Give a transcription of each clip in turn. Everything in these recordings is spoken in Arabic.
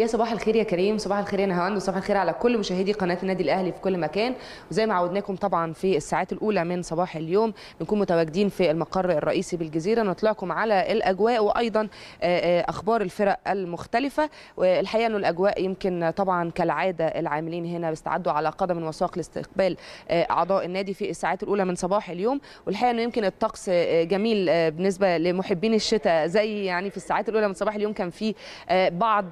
يا صباح الخير يا كريم صباح الخير يا نهاوند وصباح الخير على كل مشاهدي قناه النادي الاهلي في كل مكان وزي ما عودناكم طبعا في الساعات الاولى من صباح اليوم بنكون متواجدين في المقر الرئيسي بالجزيره نطلعكم على الاجواء وايضا آه، آه، اخبار الفرق المختلفه والحقيقه انه الاجواء يمكن طبعا كالعاده العاملين هنا بيستعدوا على قدم وساق لاستقبال آه، اعضاء النادي في الساعات الاولى من صباح اليوم والحقيقه انه يمكن الطقس جميل بالنسبه لمحبين الشتاء زي يعني في الساعات الاولى من صباح اليوم كان في بعض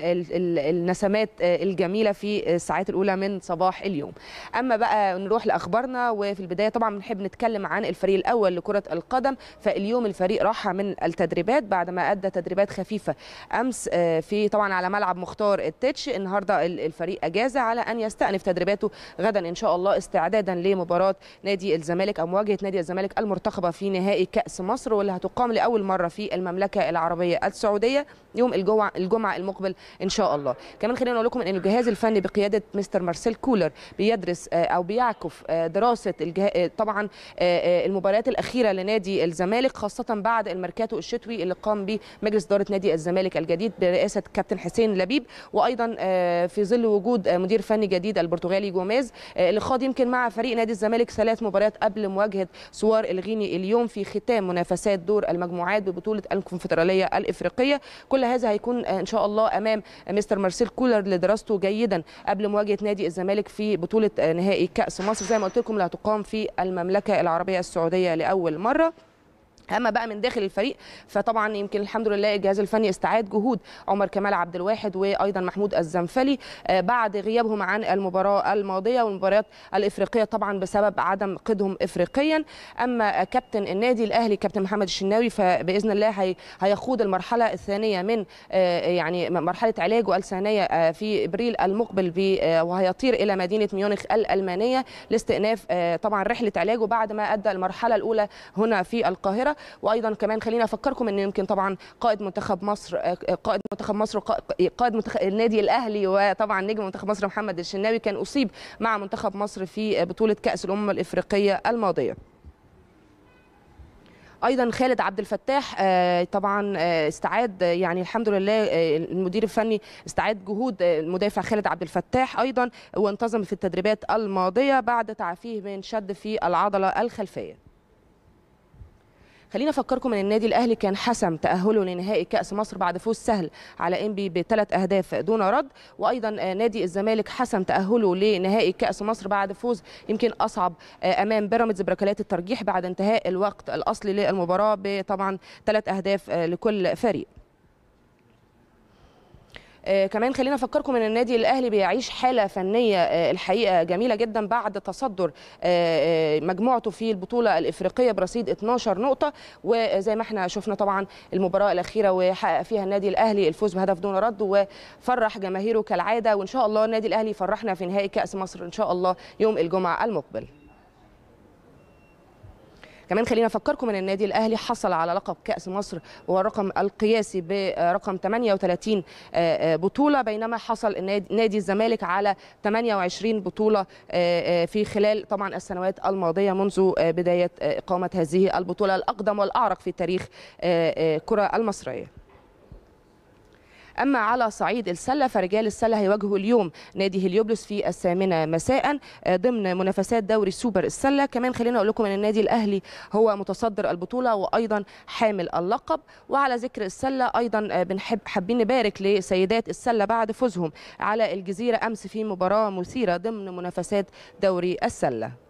النسمات آه، الجميله في آه، الساعات الاولى من صباح اليوم اما بقى نروح لاخبارنا وفي البدايه طبعا بنحب نتكلم عن الفريق الاول لكره القدم فاليوم الفريق راح من التدريبات بعد ما ادى تدريبات خفيفه امس آه، في طبعا على ملعب مختار التتش النهارده الفريق اجازه على ان يستأنف تدريباته غدا ان شاء الله استعدادا لمباراه نادي الزمالك او مواجهه نادي الزمالك المرتقبه في نهائي كاس مصر واللي هتقام لاول مره في المملكه العربيه السعوديه يوم الجمعه المقبل ان شاء الله كمان خلينا نقول لكم ان الجهاز الفني بقياده مستر مارسيل كولر بيدرس آه، او بيعكف آه، دراسه الجه... آه، طبعا المباريات الاخيره لنادي الزمالك خاصه بعد الميركاتو الشتوي اللي قام به مجلس اداره نادي الزمالك الجديد برئاسه كابتن حسين لبيب وايضا في ظل وجود مدير فني جديد البرتغالي جوميز اللي خاض يمكن مع فريق نادي الزمالك ثلاث مباريات قبل مواجهه سوار الغيني اليوم في ختام منافسات دور المجموعات ببطوله الكونفدراليه الافريقيه كل هذا هيكون ان شاء الله امام مستر مارسيل كولر لدراسته جيدا قبل مواجهه نادي الزمالك في بطوله نهائي كاس مصر زي ما قلت لكم اللي هتقام في المملكه العربيه السعوديه لاول مره اما بقى من داخل الفريق فطبعا يمكن الحمد لله الجهاز الفني استعاد جهود عمر كمال عبد الواحد وايضا محمود الزنفلي آه، بعد غيابهم عن المباراه الماضيه والمباريات الافريقيه طبعا بسبب عدم قيدهم افريقيا اما كابتن النادي الاهلي كابتن محمد الشناوي فباذن الله هيخوض المرحله الثانيه من آه، يعني مرحله علاجه الثانيه آه، في ابريل المقبل وهيطير الى مدينه ميونخ الالمانيه لاستئناف طبعا رحله علاجه بعد ما ادى المرحله الاولى هنا في القاهره وايضا كمان خلينا افكركم ان يمكن طبعا قائد منتخب مصر آه، قائد منتخب مصر قائد منتخب النادي الاهلي وطبعا نجم منتخب مصر محمد الشناوي كان اصيب مع منتخب مصر في آه، بطوله كاس الامم الافريقيه الماضيه ايضا خالد عبد الفتاح آه، طبعا استعاد يعني الحمد لله المدير الفني استعاد جهود المدافع خالد عبد الفتاح ايضا وانتظم في التدريبات الماضيه بعد تعافيه من شد في العضله الخلفيه خلينا افكركم ان النادي الاهلي كان حسم تاهله لنهائي كاس مصر بعد فوز سهل على انبي بثلاث اهداف دون رد وايضا آه، نادي الزمالك حسم تاهله لنهائي كاس مصر بعد فوز يمكن اصعب آه، امام بيراميدز بركلات الترجيح بعد انتهاء الوقت الاصلي للمباراه بطبعا ثلاث اهداف آه، لكل فريق آه، كمان خلينا افكركم ان النادي الاهلي بيعيش حاله فنيه آه، الحقيقه جميله جدا بعد تصدر آه، مجموعته في البطوله الافريقيه برصيد 12 نقطه وزي ما احنا شفنا طبعا المباراه الاخيره وحقق فيها النادي الاهلي الفوز بهدف دون رد وفرح جماهيره كالعاده وان شاء الله النادي الاهلي يفرحنا في نهائي كاس مصر ان شاء الله يوم الجمعه المقبل كمان خلينا افكركم ان النادي الاهلي حصل على لقب كاس مصر والرقم القياسي برقم 38 آه، آه، بطوله بينما حصل نادي الزمالك على 28 بطوله آه، في خلال طبعا السنوات الماضيه منذ بدايه اقامه هذه البطوله الاقدم والاعرق في تاريخ الكره المصريه أما على صعيد السلة فرجال السلة هيواجهوا اليوم نادي هليوبلس في الثامنة مساء آه، ضمن منافسات دوري سوبر السلة كمان خلينا أقول لكم أن النادي الأهلي هو متصدر البطولة وأيضا حامل اللقب وعلى ذكر السلة أيضا آه، بنحب حابين نبارك لسيدات السلة بعد فوزهم على الجزيرة أمس في مباراة مثيرة ضمن منافسات دوري السلة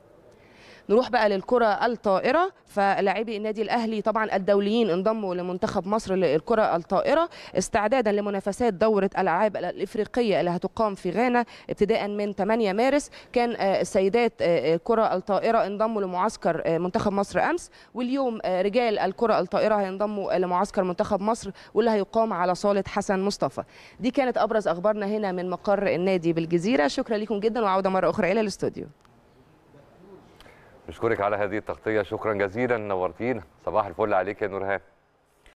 نروح بقى للكره الطائره فلاعبي النادي الاهلي طبعا الدوليين انضموا لمنتخب مصر للكره الطائره استعدادا لمنافسات دوره الالعاب الافريقيه اللي هتقام في غانا ابتداء من 8 مارس كان آه، السيدات الكرة آه، آه، الطائره انضموا لمعسكر منتخب مصر امس واليوم رجال الكره الطائره هينضموا لمعسكر منتخب مصر واللي هيقام على صاله حسن مصطفى دي كانت ابرز اخبارنا هنا من مقر النادي بالجزيره شكرا لكم جدا وعوده مره اخرى الى الاستوديو بشكرك على هذه التغطيه شكرا جزيلا نورتينا صباح الفل عليك يا نورهان